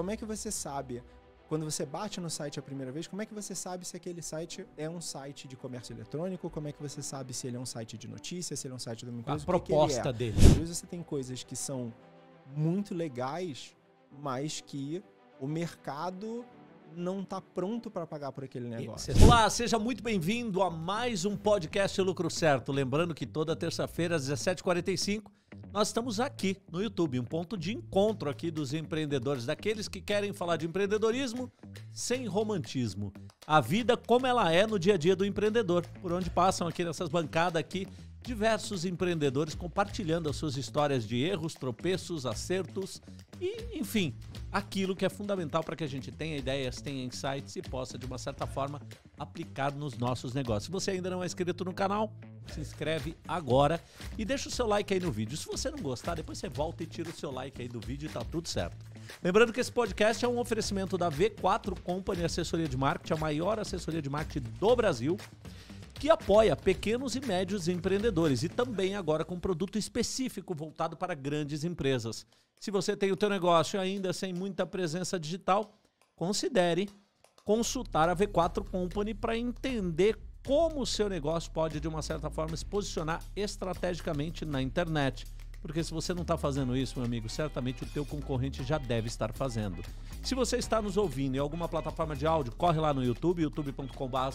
como é que você sabe quando você bate no site a primeira vez, como é que você sabe se aquele site é um site de comércio eletrônico? Como é que você sabe se ele é um site de notícias, se ele é um site de alguma coisa? A proposta que é? dele. Às vezes você tem coisas que são muito legais, mas que o mercado não está pronto para pagar por aquele negócio. Olá, seja muito bem-vindo a mais um podcast Lucro Certo. Lembrando que toda terça-feira, às 17h45, nós estamos aqui no YouTube, um ponto de encontro aqui dos empreendedores, daqueles que querem falar de empreendedorismo sem romantismo. A vida como ela é no dia a dia do empreendedor, por onde passam aqui nessas bancadas aqui diversos empreendedores compartilhando as suas histórias de erros, tropeços, acertos e, enfim, aquilo que é fundamental para que a gente tenha ideias, tenha insights e possa, de uma certa forma, aplicar nos nossos negócios. Se você ainda não é inscrito no canal, se inscreve agora e deixa o seu like aí no vídeo. Se você não gostar, depois você volta e tira o seu like aí do vídeo e tá tudo certo. Lembrando que esse podcast é um oferecimento da V4 Company Assessoria de Marketing, a maior assessoria de marketing do Brasil que apoia pequenos e médios empreendedores e também agora com um produto específico voltado para grandes empresas. Se você tem o teu negócio ainda sem muita presença digital, considere consultar a V4 Company para entender como o seu negócio pode de uma certa forma se posicionar estrategicamente na internet. Porque se você não está fazendo isso, meu amigo, certamente o teu concorrente já deve estar fazendo. Se você está nos ouvindo em alguma plataforma de áudio, corre lá no YouTube, youtube.com.br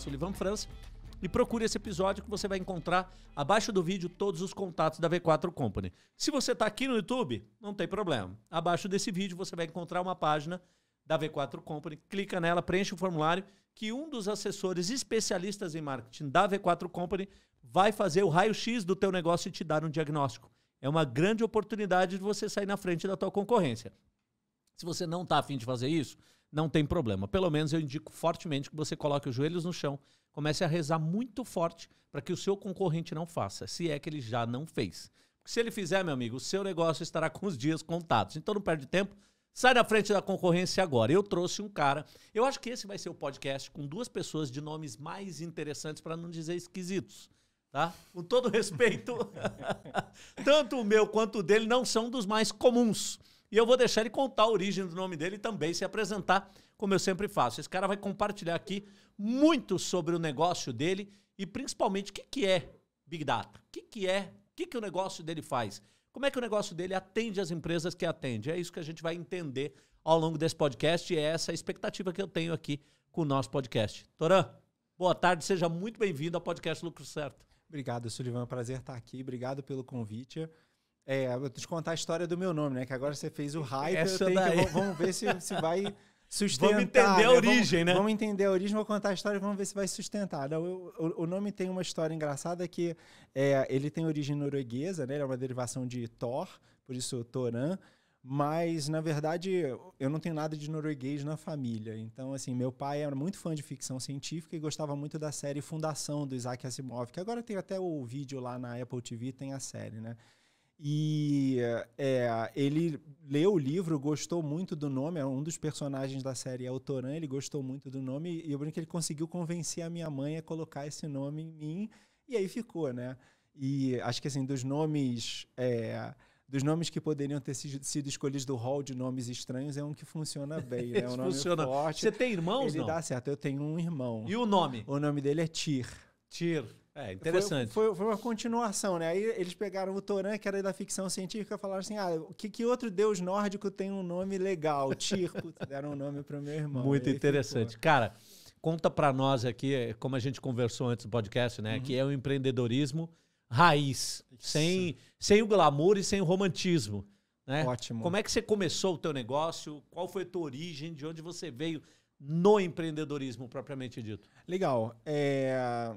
e procure esse episódio que você vai encontrar abaixo do vídeo todos os contatos da V4 Company. Se você está aqui no YouTube, não tem problema. Abaixo desse vídeo você vai encontrar uma página da V4 Company, clica nela, preenche o formulário que um dos assessores especialistas em marketing da V4 Company vai fazer o raio-x do teu negócio e te dar um diagnóstico. É uma grande oportunidade de você sair na frente da tua concorrência. Se você não está afim de fazer isso, não tem problema. Pelo menos eu indico fortemente que você coloque os joelhos no chão, comece a rezar muito forte para que o seu concorrente não faça, se é que ele já não fez. Porque se ele fizer, meu amigo, o seu negócio estará com os dias contados. Então não perde tempo, sai da frente da concorrência agora. Eu trouxe um cara, eu acho que esse vai ser o podcast com duas pessoas de nomes mais interessantes, para não dizer esquisitos. Tá? Com todo respeito, tanto o meu quanto o dele não são dos mais comuns. E eu vou deixar ele contar a origem do nome dele e também se apresentar, como eu sempre faço. Esse cara vai compartilhar aqui muito sobre o negócio dele e principalmente o que, que é Big Data. O que, que é, o que, que o negócio dele faz. Como é que o negócio dele atende as empresas que atende? É isso que a gente vai entender ao longo desse podcast e é essa a expectativa que eu tenho aqui com o nosso podcast. Toran, boa tarde, seja muito bem-vindo ao podcast Lucro Certo. Obrigado, Sullivan. É prazer estar aqui. Obrigado pelo convite. É, vou te contar a história do meu nome, né? Que agora você fez o hype, Essa eu tenho que, vamos ver se, se vai sustentar. Vamos entender a origem, né? Vamos, né? vamos entender a origem, vou contar a história e vamos ver se vai sustentar. Não, eu, o, o, nome tem uma história engraçada que é, ele tem origem norueguesa, né? Ele é uma derivação de Thor, por isso Toran. Mas, na verdade, eu não tenho nada de norueguês na família. Então, assim, meu pai era muito fã de ficção científica e gostava muito da série Fundação, do Isaac Asimov, que agora tem até o vídeo lá na Apple TV, tem a série, né? E é, ele leu o livro, gostou muito do nome, é um dos personagens da série é o Toran, ele gostou muito do nome, e eu brinco que ele conseguiu convencer a minha mãe a colocar esse nome em mim, e aí ficou, né? E acho que assim, dos nomes. É, dos nomes que poderiam ter sido escolhidos do hall de nomes estranhos, é um que funciona bem, né? É um nome funciona. forte. Você tem irmãos, ele não? dá certo. Eu tenho um irmão. E o nome? O nome dele é Tyr. Tyr. É, interessante. Foi, foi, foi, uma continuação, né? Aí eles pegaram o Toran, que era da ficção científica, e falaram assim: ah, que, que outro deus nórdico tem um nome legal? Tirko. Deram um nome para o meu irmão. Muito interessante. Ficou. Cara, conta para nós aqui, é, como a gente conversou antes do podcast, né? Uhum. Que é o empreendedorismo raiz, sem, sem o glamour e sem o romantismo. Né? Ótimo. Como é que você começou o teu negócio? Qual foi a tua origem? De onde você veio no empreendedorismo propriamente dito? Legal. É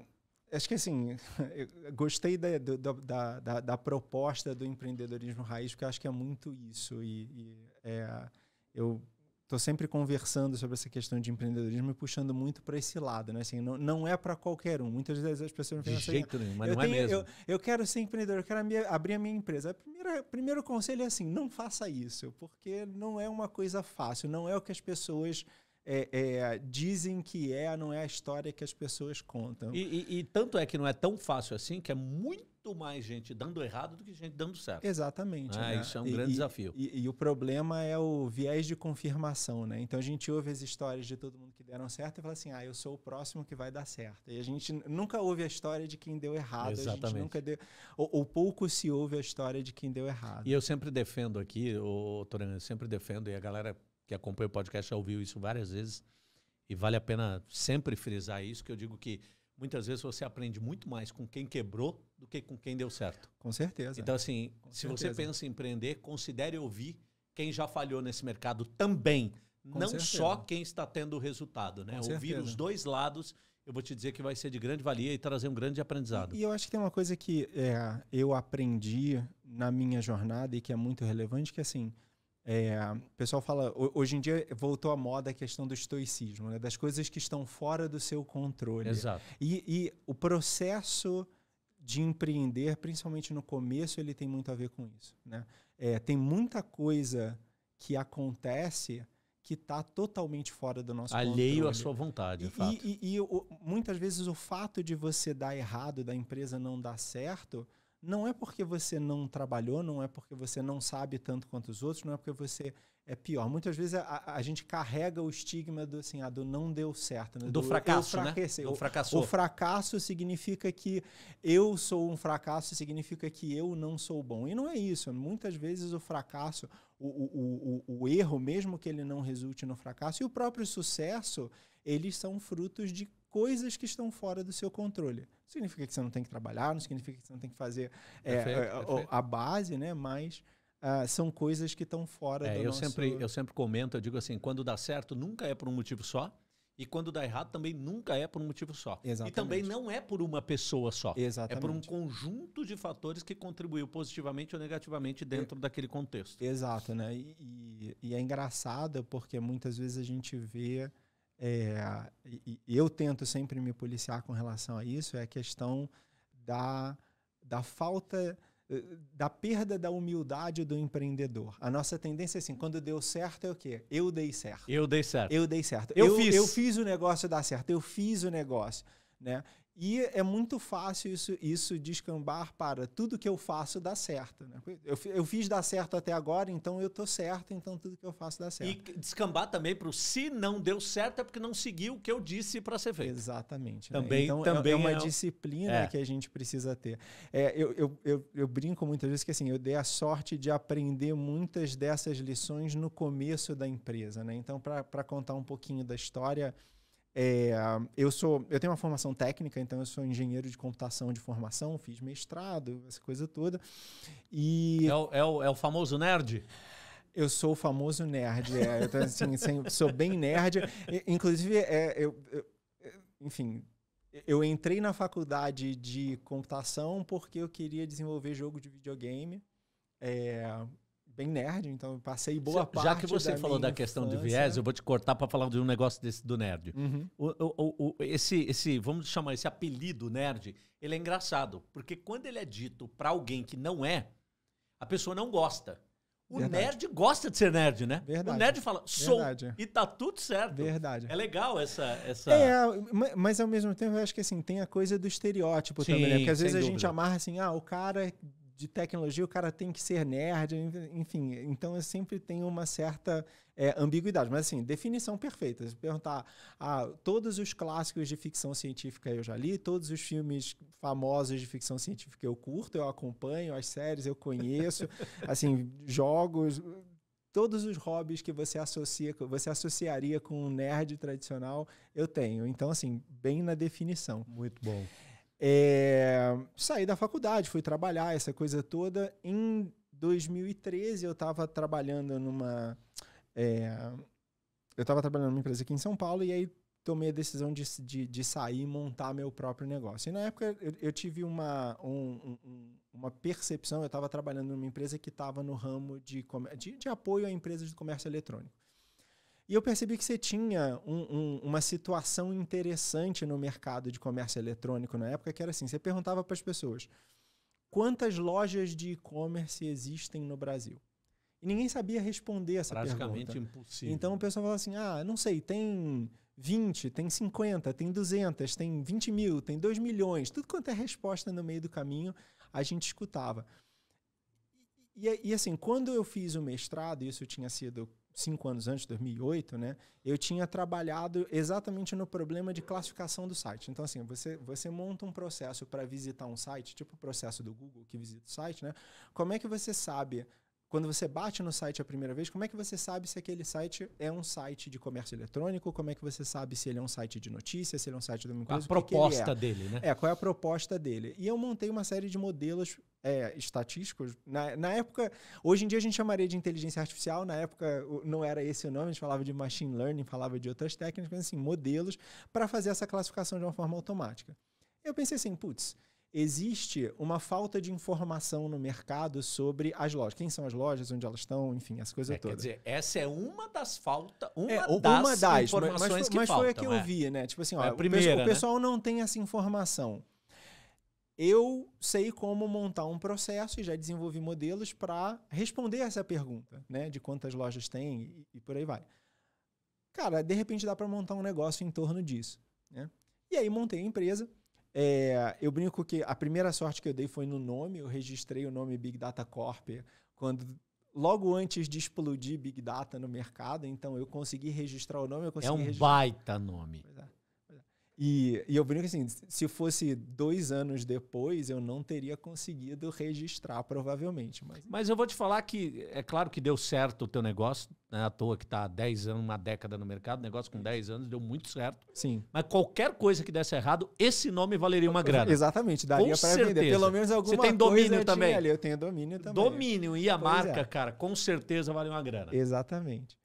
acho que assim, gostei da, da, da, da, proposta do empreendedorismo raiz, porque acho que é muito isso. E, e é, eu estou sempre conversando sobre essa questão de empreendedorismo e puxando muito para esse lado, né? Assim, não, não é para qualquer um. Muitas vezes as pessoas pensam assim, jeito nenhum, mas não é tenho, é mesmo. Eu, eu, quero ser empreendedor, eu quero abrir a minha empresa. O primeiro, primeiro conselho é assim, não faça isso, porque não é uma coisa fácil, não é o que as pessoas é, é, dizem que é, não é a história que as pessoas contam. E, e, e tanto é que não é tão fácil assim, que é muito mais gente dando errado do que gente dando certo. Exatamente. Ah, né? Isso é um e, grande desafio. E, o problema é o viés de confirmação, né? Então a gente ouve as histórias de todo mundo que deram certo e fala assim, ah, eu sou o próximo que vai dar certo. E a gente nunca ouve a história de quem deu errado. Exatamente. A gente nunca deu, ou, ou pouco se ouve a história de quem deu errado. E eu sempre defendo aqui, o Torinho, eu sempre defendo, e a galera que acompanha o podcast já ouviu isso várias vezes. E vale a pena sempre frisar isso, que eu digo que muitas vezes você aprende muito mais com quem quebrou do que com quem deu certo. Com certeza. Então, assim, com se certeza. você pensa em empreender, considere ouvir quem já falhou nesse mercado também. Com não certeza. só quem está tendo resultado, né? Com ouvir certeza. os dois lados eu vou te dizer que vai ser de grande valia e trazer um grande aprendizado. E eu acho que tem uma coisa que é, eu aprendi na minha jornada e que é muito relevante, que assim, é, o pessoal fala, hoje em dia voltou à moda a questão do estoicismo, né? das coisas que estão fora do seu controle. Exato. E, e o processo de empreender, principalmente no começo, ele tem muito a ver com isso. Né? É, tem muita coisa que acontece que está totalmente fora do nosso Alheio controle. Alheio à sua vontade, é e, fato. E, e, e o, muitas vezes o fato de você dar errado, da empresa não dar certo, não é porque você não trabalhou, não é porque você não sabe tanto quanto os outros, não é porque você é pior. Muitas vezes a, a gente carrega o estigma do assim, ah, do não deu certo, né? do, do, fracasso, né? Do fracassou. O fracasso significa que eu sou um fracasso, significa que eu não sou bom. E não é isso. Muitas vezes o fracasso, o, o, o, o erro, mesmo que ele não resulte no fracasso, e o próprio sucesso, eles são frutos de coisas que estão fora do seu controle. significa que você não tem que trabalhar, não significa que você não tem que fazer é, a, é, a, base, né? Mas ah, são coisas que estão fora é, do eu nosso... Sempre, eu sempre comento, eu digo assim, quando dá certo nunca é por um motivo só. E quando dá errado também nunca é por um motivo só. Exatamente. E também não é por uma pessoa só. Exatamente. É por um conjunto de fatores que contribuiu positivamente ou negativamente dentro é, daquele contexto. Exato, né? E, e, é engraçado porque muitas vezes a gente vê é, e, eu tento sempre me policiar com relação a isso, é a questão da, da falta eh, da perda da humildade do empreendedor. A nossa tendência é assim, quando deu certo é o quê? Eu dei certo. Eu dei certo. Eu dei certo. Eu, eu fiz. Eu fiz o negócio dar certo. Eu fiz o negócio, né? E é muito fácil isso, isso descambar para tudo que eu faço dá certo. Né? Eu, eu fiz dar certo até agora, então eu tô certo, então tudo que eu faço dá certo. E descambar também para o se não deu certo é porque não seguiu o que eu disse para ser feito. Exatamente. Né? Também, né? então, é, também é, uma é... disciplina é. que a gente precisa ter. É, eu, eu, eu, eu, brinco muitas vezes que assim, eu dei a sorte de aprender muitas dessas lições no começo da empresa. Né? Então, para contar um pouquinho da história... É, eu sou, eu tenho uma formação técnica, então eu sou engenheiro de computação de formação, fiz mestrado, essa coisa toda. E é o, é o, é o famoso nerd. Eu sou o famoso nerd, é, eu tô, assim, sou bem nerd. Inclusive, é, eu, eu, enfim, eu entrei na faculdade de computação porque eu queria desenvolver jogo de videogame. É, bem nerd, então passei boa parte. Já que você falou da questão infância. de viés, eu vou te cortar para falar de um negócio desse do nerd. Uhum. O, o, o, esse, esse, vamos chamar esse apelido nerd, ele é engraçado, porque quando ele é dito para alguém que não é, a pessoa não gosta. O Verdade. nerd gosta de ser nerd, né? Verdade. O nerd fala, sou, Verdade. e tá tudo certo. Verdade. É legal essa... essa... É, mas ao mesmo tempo eu acho que assim, tem a coisa do estereótipo Sim, também, né? Porque às vezes dúvida. a gente amarra assim, ah, o cara de tecnologia, o cara tem que ser nerd, enfim. Então eu sempre tenho uma certa é, ambiguidade. Mas assim, definição perfeita. Se perguntar, ah, todos os clássicos de ficção científica eu já li, todos os filmes famosos de ficção científica eu curto, eu acompanho, as séries eu conheço, assim, jogos, todos os hobbies que você associa, você associaria com um nerd tradicional, eu tenho. Então, assim, bem na definição. Muito bom. É, saí da faculdade, fui trabalhar, essa coisa toda. Em 2013, eu estava trabalhando numa. É, eu estava trabalhando numa empresa aqui em São Paulo e aí tomei a decisão de, de, de sair e montar meu próprio negócio. E na época eu, eu tive uma, um, um, uma percepção, eu estava trabalhando numa empresa que estava no ramo de, de, de apoio a empresas de comércio eletrônico. E eu percebi que você tinha um, um, uma situação interessante no mercado de comércio eletrônico na época, que era assim: você perguntava para as pessoas quantas lojas de e-commerce existem no Brasil? E ninguém sabia responder essa Praticamente pergunta. Praticamente impossível. Então o pessoal falava assim: ah, não sei, tem 20, tem 50, tem 200, tem 20 mil, tem 2 milhões. Tudo quanto é resposta no meio do caminho, a gente escutava. E, e assim, quando eu fiz o mestrado, isso tinha sido cinco anos antes, 2008, né, eu tinha trabalhado exatamente no problema de classificação do site. Então, assim, você, você monta um processo para visitar um site, tipo o processo do Google que visita o site, né? Como é que você sabe, quando você bate no site a primeira vez, como é que você sabe se aquele site é um site de comércio eletrônico? Como é que você sabe se ele é um site de notícias, se ele é um site de uma é? Qual a proposta que que é? dele, né? É, qual é a proposta dele. E eu montei uma série de modelos é, estatísticos. Na, na época, hoje em dia a gente chamaria de inteligência artificial, na época não era esse o nome, a gente falava de machine learning, falava de outras técnicas, mas assim, modelos para fazer essa classificação de uma forma automática. Eu pensei assim, putz, existe uma falta de informação no mercado sobre as lojas. Quem são as lojas, onde elas estão, enfim, as coisas é, todas. Quer dizer, essa é uma das faltas, uma, é, das uma das informações mas, mas, que faltam. Mas foi a que eu é. vi, né? Tipo assim, ó, é o, primeira, o né? pessoal né? não tem essa informação eu sei como montar um processo e já desenvolvi modelos para responder essa pergunta, né? De quantas lojas tem e, e por aí vai. Cara, de repente dá para montar um negócio em torno disso, né? E aí montei a empresa. É, eu brinco que a primeira sorte que eu dei foi no nome. Eu registrei o nome Big Data Corp quando logo antes de explodir Big Data no mercado. Então eu consegui registrar o nome. é um registrar... baita nome. Pois é. E, e eu brinco assim, se fosse dois anos depois, eu não teria conseguido registrar, provavelmente. Mas, mas eu vou te falar que é claro que deu certo o teu negócio, né? à toa que está há 10 anos, uma década no mercado, negócio com 10 anos deu muito certo. Sim. Mas qualquer coisa que desse errado, esse nome valeria uma grana. Exatamente, daria para vender. Pelo menos alguma coisa. Você tem domínio coisa também. Ali, eu tenho domínio também. Domínio e a pois marca, é. cara, com certeza vale uma grana. Exatamente.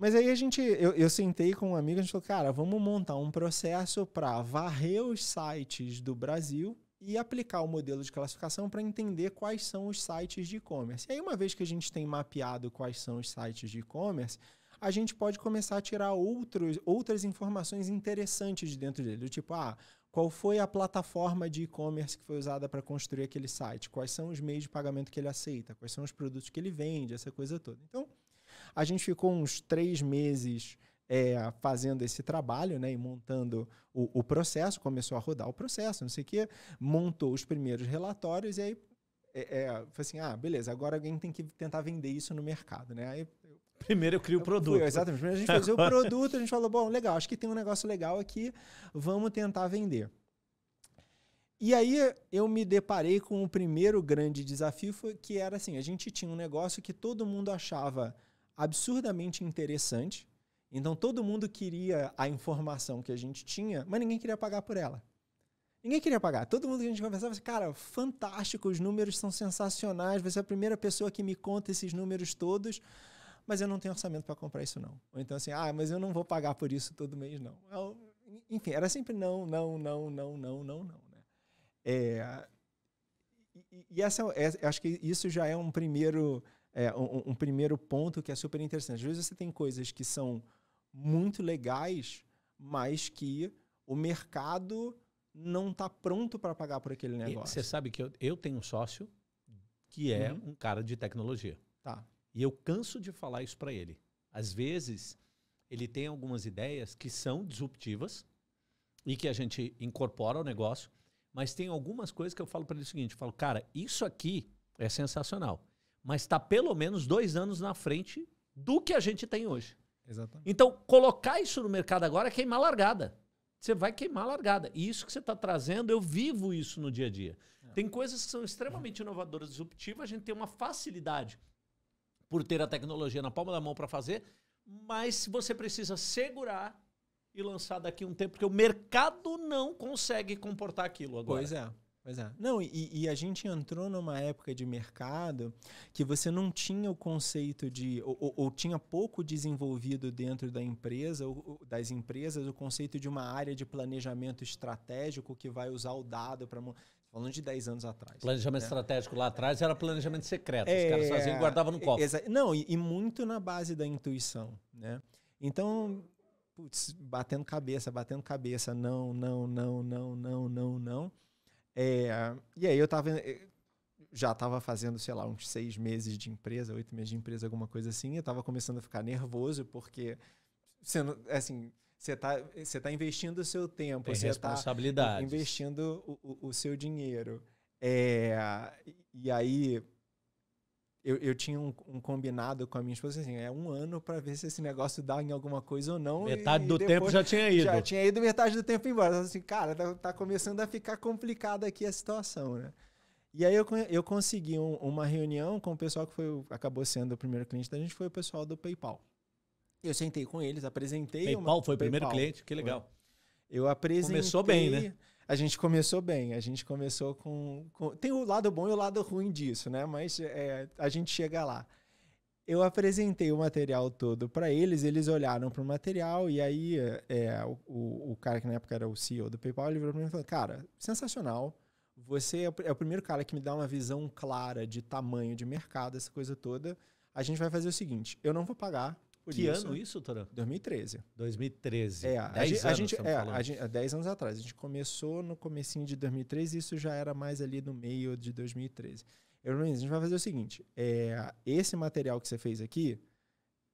Mas aí a gente, eu, eu sentei com um amigo, a gente falou, cara, vamos montar um processo para varrer os sites do Brasil e aplicar o modelo de classificação para entender quais são os sites de e-commerce. E aí, uma vez que a gente tem mapeado quais são os sites de e-commerce, a gente pode começar a tirar outros, outras informações interessantes de dentro dele, do tipo, ah, qual foi a plataforma de e-commerce que foi usada para construir aquele site, quais são os meios de pagamento que ele aceita, quais são os produtos que ele vende, essa coisa toda. Então, a gente ficou uns três meses é, fazendo esse trabalho né, e montando o, o, processo, começou a rodar o processo, não sei o quê, montou os primeiros relatórios e aí é, é, foi assim, ah, beleza, agora alguém tem que tentar vender isso no mercado, né? Aí, eu, Primeiro eu crio o produto. Fui, exatamente. Primeiro a gente fez o produto, a gente falou, bom, legal, acho que tem um negócio legal aqui, vamos tentar vender. E aí eu me deparei com o primeiro grande desafio, que era assim, a gente tinha um negócio que todo mundo achava absurdamente interessante. Então todo mundo queria a informação que a gente tinha, mas ninguém queria pagar por ela. Ninguém queria pagar. Todo mundo que a gente conversava, cara, fantástico, os números são sensacionais, você é a primeira pessoa que me conta esses números todos, mas eu não tenho orçamento para comprar isso não. Ou então assim, ah, mas eu não vou pagar por isso todo mês não. É enfim, era sempre não, não, não, não, não, não, não, né? É, e, e essa, é, é acho que isso já é um primeiro é, um, um, primeiro ponto que é super interessante. Às vezes você tem coisas que são muito legais, mas que o mercado não está pronto para pagar por aquele negócio. você sabe que eu, eu tenho um sócio que é uhum. um cara de tecnologia. Tá. E eu canso de falar isso para ele. Às vezes, ele tem algumas ideias que são disruptivas e que a gente incorpora ao negócio, mas tem algumas coisas que eu falo para ele o seguinte, eu falo, cara, isso aqui é sensacional mas está pelo menos dois anos na frente do que a gente tem hoje. Exatamente. Então, colocar isso no mercado agora é queimar largada. Você vai queimar largada. E isso que você está trazendo, eu vivo isso no dia a dia. É. Tem coisas que são extremamente inovadoras, disruptivas, a gente tem uma facilidade por ter a tecnologia na palma da mão para fazer, mas você precisa segurar e lançar daqui um tempo, porque o mercado não consegue comportar aquilo agora. Pois é. Pois é. Não, e, e, a gente entrou numa época de mercado que você não tinha o conceito de, ou, ou, ou tinha pouco desenvolvido dentro da empresa, ou, das empresas, o conceito de uma área de planejamento estratégico que vai usar o dado para. Falando de 10 anos atrás. Planejamento né? estratégico lá atrás era planejamento secreto. É, Os caras é, sozinhos guardavam no cofre. Não, e, e muito na base da intuição. Né? Então, putz, batendo cabeça, batendo cabeça, não, não, não, não, não, não, não. É, e aí eu tava. Eh, já tava fazendo, sei lá, uns seis meses de empresa, oito meses de empresa, alguma coisa assim. Eu tava começando a ficar nervoso, porque. Sendo, é assim, você está você tá investindo o seu tempo, Tem você está investindo o, o, o seu dinheiro. É, e aí eu, eu tinha um, um, combinado com a minha esposa assim, é um ano para ver se esse negócio dá em alguma coisa ou não. Metade e, do e tempo já tinha ido. Já tinha ido metade do tempo embora. Então, assim, cara, tá, tá, começando a ficar complicada aqui a situação, né? E aí eu, eu consegui um, uma reunião com o pessoal que foi, acabou sendo o primeiro cliente da gente, foi o pessoal do PayPal. Eu sentei com eles, apresentei. PayPal uma, foi o PayPal, primeiro cliente, que legal. Foi. Eu apresentei. Começou bem, né? a gente começou bem, a gente começou com, com, Tem o lado bom e o lado ruim disso, né? Mas é, a gente chega lá. Eu apresentei o material todo para eles, eles olharam para o material e aí é, o, o, cara que na época era o CEO do PayPal, ele virou para mim e falou: Cara, sensacional. Você é, é o primeiro cara que me dá uma visão clara de tamanho de mercado, essa coisa toda. A gente vai fazer o seguinte: eu não vou pagar por que isso, ano né? isso, Torão? 2013. 2013. É, a, gente, anos, a gente, é, a gente, 10 é, anos atrás. A gente começou no comecinho de 2013 e isso já era mais ali no meio de 2013. Eu, a gente vai fazer o seguinte. É, esse material que você fez aqui,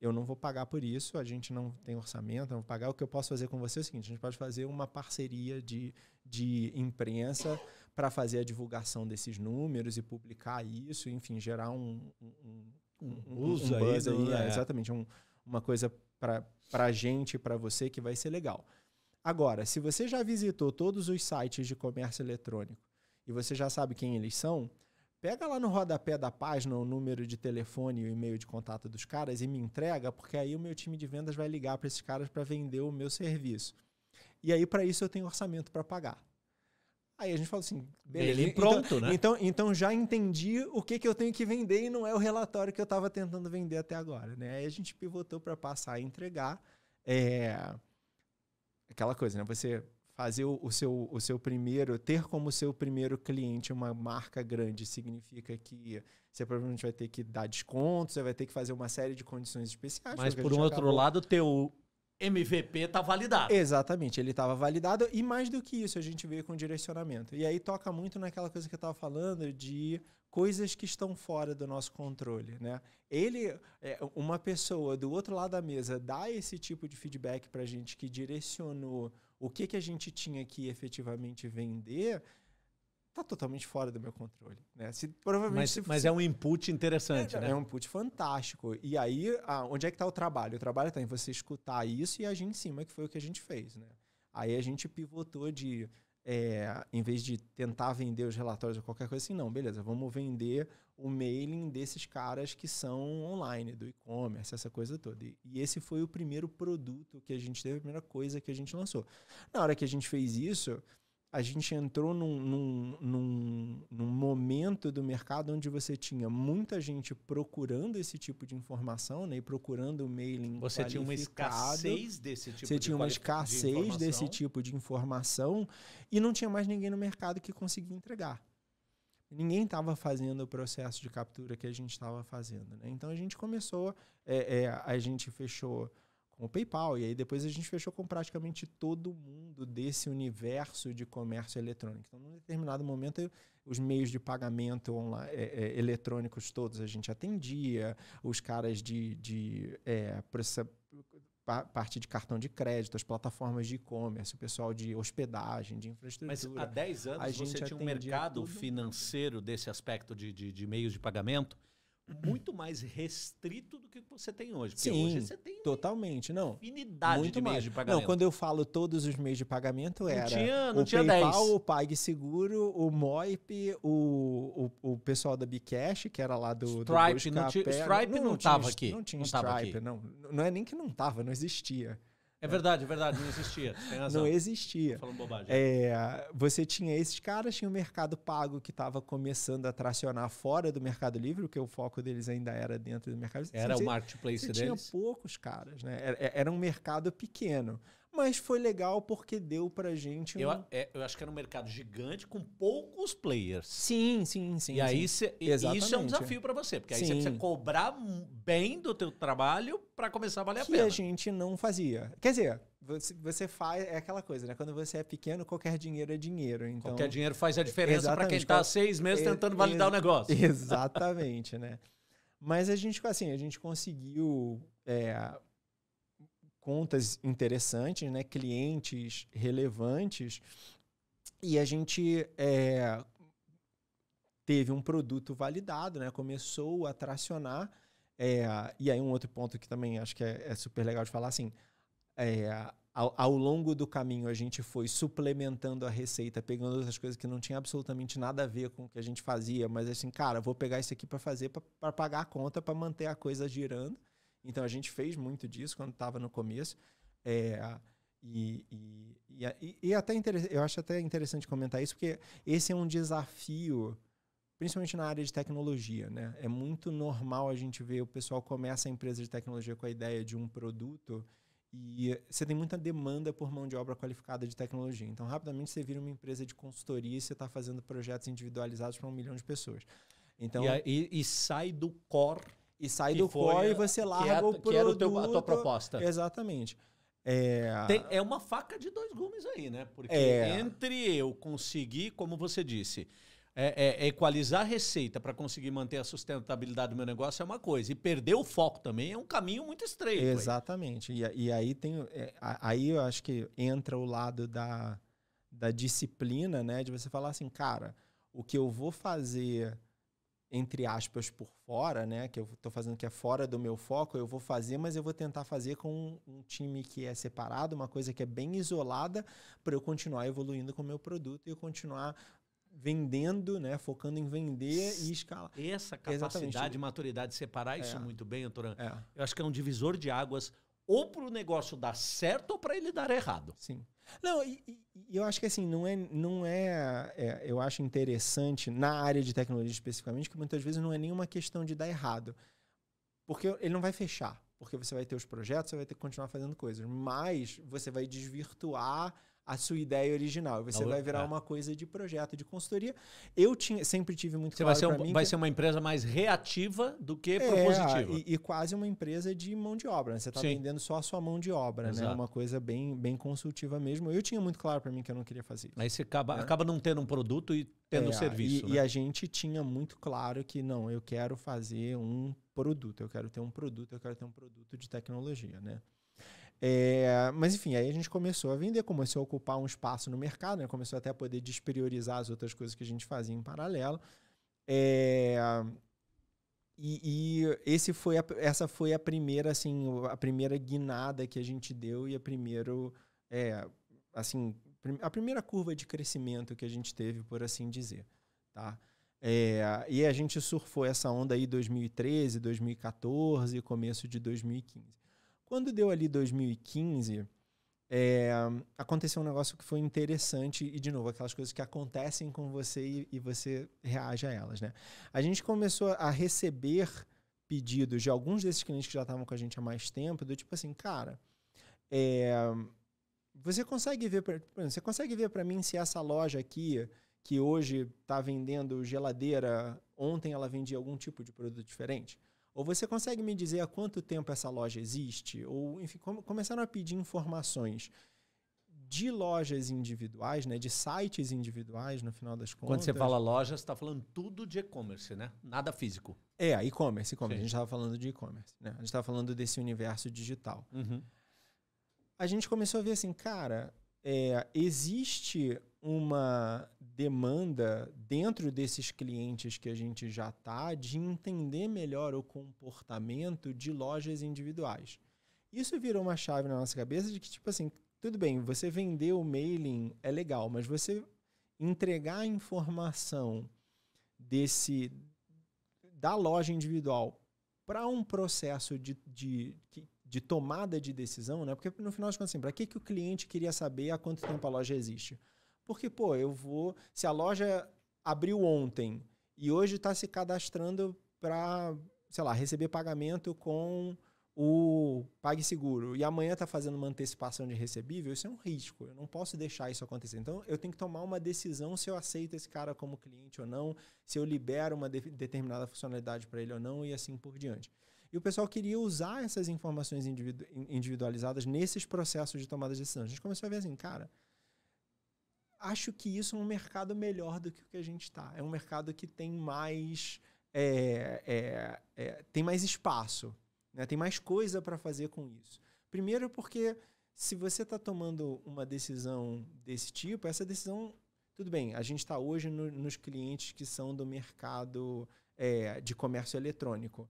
eu não vou pagar por isso, a gente não tem orçamento, não vou pagar. O que eu posso fazer com você é o seguinte: a gente pode fazer uma parceria de, de imprensa para fazer a divulgação desses números e publicar isso, enfim, gerar um. um, um, um um aí, aí é, é, exatamente, um, uma coisa para a gente, para você, que vai ser legal. Agora, se você já visitou todos os sites de comércio eletrônico e você já sabe quem eles são, pega lá no rodapé da página o número de telefone e o e-mail de contato dos caras e me entrega, porque aí o meu time de vendas vai ligar para esses caras para vender o meu serviço. E aí, para isso, eu tenho orçamento para pagar. Aí a gente fala assim, beleza. Ele então- pronto, então, né? Então, então já entendi o que, que eu tenho que vender e não é o relatório que eu estava tentando vender até agora, né? Aí a gente pivotou para passar a entregar é, aquela coisa, né? Você fazer o, o, seu, o seu primeiro, ter como seu primeiro cliente uma marca grande significa que você provavelmente vai ter que dar desconto, você vai ter que fazer uma série de condições especiais. Mas por um outro acabou... lado, teu MVP está validado. Exatamente, ele estava validado e mais do que isso, a gente veio com direcionamento. E aí toca muito naquela coisa que eu estava falando de coisas que estão fora do nosso controle, né? Ele, é, uma pessoa do outro lado da mesa dá esse tipo de feedback para a gente que direcionou o que, que a gente tinha que efetivamente vender, tá totalmente fora do meu controle. Né? Se, provavelmente, mas, se, mas é um input interessante, é, né? É um input fantástico. E aí, onde é que está o trabalho? O trabalho está em você escutar isso e agir em cima, que foi o que a gente fez. Né? Aí a gente pivotou de, é, em vez de tentar vender os relatórios ou qualquer coisa assim, não, beleza, vamos vender o mailing desses caras que são online, do e-commerce, essa coisa toda. E, e esse foi o primeiro produto que a gente teve, a primeira coisa que a gente lançou. Na hora que a gente fez isso a gente entrou num, num, num, num, momento do mercado onde você tinha muita gente procurando esse tipo de informação, né? E procurando o mailing Você tinha uma escassez desse tipo Você de tinha uma escassez de desse tipo de informação e não tinha mais ninguém no mercado que conseguia entregar. Ninguém estava fazendo o processo de captura que a gente estava fazendo, né? Então a gente começou, é, é, a gente fechou com o PayPal. E aí depois a gente fechou com praticamente todo mundo desse universo de comércio eletrônico. Então, num determinado momento, eu, os meios de pagamento online, é, é, eletrônicos todos a gente atendia, os caras de, de é, essa parte de cartão de crédito, as plataformas de e-commerce, o pessoal de hospedagem, de infraestrutura. Mas há 10 anos a gente você tinha um mercado financeiro desse aspecto de, de, de meios de pagamento muito mais restrito do que você tem hoje. Porque Sim, hoje você tem totalmente, não. Infinidade muito de mais. meios de pagamento. Não, quando eu falo todos os meios de pagamento era não tinha, não o tinha PayPal, 10. o PagSeguro, o Moip, o, o, o pessoal da Bcash, que era lá do Stripe, do não, tinha, Stripe não, tava aqui. Não tinha não Stripe, aqui. não. Não é nem que não tava, não existia. É verdade, é verdade, não existia. Não existia. Falando bobagem. É, você tinha esses caras, tinha o mercado pago que estava começando a tracionar fora do Mercado Livre, porque é o foco deles ainda era dentro do Mercado Livre. Era você, o marketplace você deles? Tinha poucos caras, né? Era, era um mercado pequeno mas foi legal porque deu pra gente. Um... Eu, é, eu acho que era um mercado gigante com poucos players. Sim, sim, sim. E sim. aí cê, e isso é um é. desafio para você, porque aí você precisa cobrar bem do teu trabalho para começar a valer que a pena. E a gente não fazia. Quer dizer, você, você, faz. É aquela coisa, né? Quando você é pequeno, qualquer dinheiro é dinheiro. Então... Qualquer dinheiro faz a diferença para quem está há seis meses é, tentando validar o é, negócio. Exatamente, né? Mas a gente, assim, a gente conseguiu. É, contas interessantes, né? clientes relevantes, e a gente é, teve um produto validado, né? começou a tracionar. É, e aí um outro ponto que também acho que é, é super legal de falar, assim, é, ao, ao, longo do caminho a gente foi suplementando a receita, pegando outras coisas que não tinha absolutamente nada a ver com o que a gente fazia, mas assim, cara, vou pegar isso aqui para fazer, para pagar a conta, para manter a coisa girando. Então a gente fez muito disso quando estava no começo. É, e, e, e, e, até eu acho até interessante comentar isso, porque esse é um desafio, principalmente na área de tecnologia. Né? É muito normal a gente ver o pessoal começa a empresa de tecnologia com a ideia de um produto e você tem muita demanda por mão de obra qualificada de tecnologia. Então, rapidamente você vira uma empresa de consultoria e você está fazendo projetos individualizados para um milhão de pessoas. Então, e, e sai do core e sai que do core e você larga é o produto. Que era teu, a tua proposta. Exatamente. É... Tem, é uma faca de dois gumes aí, né? Porque é... entre eu conseguir, como você disse, é, é, é equalizar a receita para conseguir manter a sustentabilidade do meu negócio é uma coisa. E perder o foco também é um caminho muito estreito. Exatamente. Aí. E, e, aí tem. É, aí eu acho que entra o lado da, da disciplina, né? De você falar assim, cara, o que eu vou fazer entre aspas, por fora, né? Que eu estou fazendo que é fora do meu foco, eu vou fazer, mas eu vou tentar fazer com um, time que é separado, uma coisa que é bem isolada, para eu continuar evoluindo com o meu produto e eu continuar vendendo, né? Focando em vender e escalar. Essa capacidade, Exatamente. maturidade, separar isso é. muito bem, Toran. É. Eu acho que é um divisor de águas ou para o negócio dar certo ou para ele dar errado. Sim. Não, e, e, eu acho que assim, não é. Não é, é, eu acho interessante, na área de tecnologia especificamente, que muitas vezes não é nenhuma questão de dar errado. Porque ele não vai fechar. Porque você vai ter os projetos, você vai ter que continuar fazendo coisas. Mas você vai desvirtuar a sua ideia original. Você vai virar é. uma coisa de projeto, de consultoria. Eu tinha, sempre tive muito Você claro vai ser, um, mim vai que... ser uma empresa mais reativa do que é, propositiva. E, e, quase uma empresa de mão de obra. Né? Você está vendendo só a sua mão de obra, é né? Uma coisa bem, bem consultiva mesmo. Eu tinha muito claro para mim que eu não queria fazer isso. Aí você acaba, né? acaba não tendo um produto e tendo é, um serviço. E, né? e a gente tinha muito claro que não, eu quero fazer um produto, eu quero ter um produto, eu quero ter um produto de tecnologia, né? É, mas enfim, aí a gente começou a vender, começou a ocupar um espaço no mercado, né? começou até a poder despriorizar as outras coisas que a gente fazia em paralelo. É, e, e esse foi a, essa foi a primeira assim a primeira guinada que a gente deu e a primeiro é, assim a primeira curva de crescimento que a gente teve por assim dizer tá é, e a gente surfou essa onda aí 2013 2014 começo de 2015 quando deu ali 2015, é, aconteceu um negócio que foi interessante e, de novo, aquelas coisas que acontecem com você e, e você reage a elas, né? A gente começou a receber pedidos de alguns desses clientes que já estavam com a gente há mais tempo, do tipo assim, cara, é, você consegue ver, pra, você consegue ver para mim se essa loja aqui que hoje está vendendo geladeira, ontem ela vendia algum tipo de produto diferente? Ou você consegue me dizer há quanto tempo essa loja existe? Ou, enfim, começaram a pedir informações de lojas individuais, né? De sites individuais, no final das contas. Quando você fala lojas, está falando tudo de e-commerce, né? Nada físico. É, e-commerce, e-commerce. A gente estava falando de e-commerce, né? A gente estava falando desse universo digital. Uhum. A gente começou a ver assim, cara, é, existe uma demanda dentro desses clientes que a gente já está de entender melhor o comportamento de lojas individuais. Isso virou uma chave na nossa cabeça de que, tipo assim, tudo bem, você vender o mailing é legal, mas você entregar a informação desse da loja individual para um processo de, de que, de tomada de decisão, né? Porque no final de contas, assim, para que, que o cliente queria saber há quanto tempo a loja existe? Porque, pô, eu vou. Se a loja abriu ontem e hoje está se cadastrando para, sei lá, receber pagamento com o PagSeguro e amanhã está fazendo uma antecipação de recebível, isso é um risco. Eu não posso deixar isso acontecer. Então, eu tenho que tomar uma decisão se eu aceito esse cara como cliente ou não, se eu libero uma de determinada funcionalidade para ele ou não e assim por diante. E o pessoal queria usar essas informações individu individualizadas nesses processos de tomada de decisão. A gente começou a ver assim, cara, acho que isso é um mercado melhor do que o que a gente está. É um mercado que tem mais é, é, é, tem mais espaço, né? tem mais coisa para fazer com isso. Primeiro porque se você está tomando uma decisão desse tipo, essa decisão, tudo bem, a gente está hoje no, nos clientes que são do mercado é, de comércio eletrônico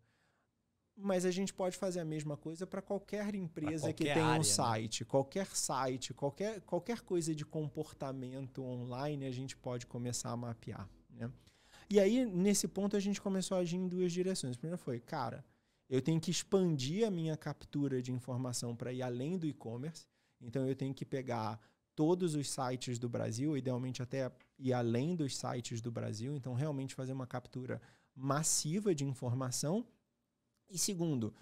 mas a gente pode fazer a mesma coisa para qualquer empresa qualquer que tenha área, um né? site, né? qualquer site, qualquer, qualquer coisa de comportamento online, a gente pode começar a mapear. Né? E aí, nesse ponto, a gente começou a agir em duas direções. Primeiro foi, cara, eu tenho que expandir a minha captura de informação para ir além do e-commerce. Então, eu tenho que pegar todos os sites do Brasil, idealmente até ir além dos sites do Brasil. Então, realmente fazer uma captura massiva de informação e segundo,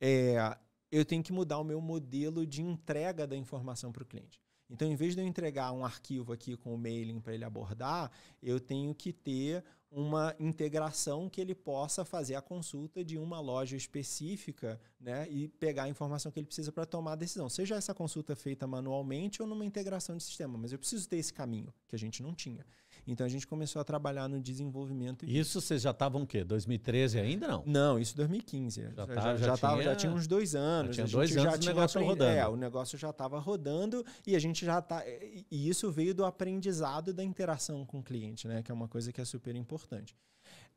é, eu tenho que mudar o meu modelo de entrega da informação para o cliente. Então, em vez de eu entregar um arquivo aqui com o mailing para ele abordar, eu tenho que ter uma integração que ele possa fazer a consulta de uma loja específica né, e pegar a informação que ele precisa para tomar a decisão. Seja essa consulta feita manualmente ou numa integração de sistema, mas eu preciso ter esse caminho que a gente não tinha. Então a gente começou a trabalhar no desenvolvimento. Isso vocês já estavam o quê? 2013 ainda não? Não, isso 2015. Já, tá, já, já, tinha, já tinha uns dois anos. Já tinha dois anos já o negócio rodando. É, o negócio já estava rodando e a gente já tá. E isso veio do aprendizado da interação com o cliente, né? Que é uma coisa que é super importante.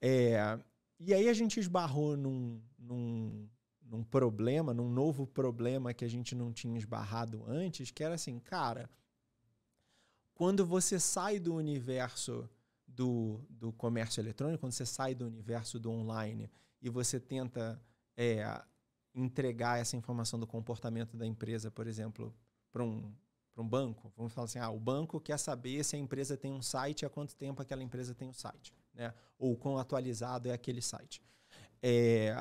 É, e aí a gente esbarrou num, num, num problema, num novo problema que a gente não tinha esbarrado antes, que era assim, cara quando você sai do universo do, do comércio eletrônico, quando você sai do universo do online e você tenta é, entregar essa informação do comportamento da empresa, por exemplo, para um, para um banco, vamos falar assim: ah, o banco quer saber se a empresa tem um site, e há quanto tempo aquela empresa tem um site, né? ou quão atualizado é aquele site. É,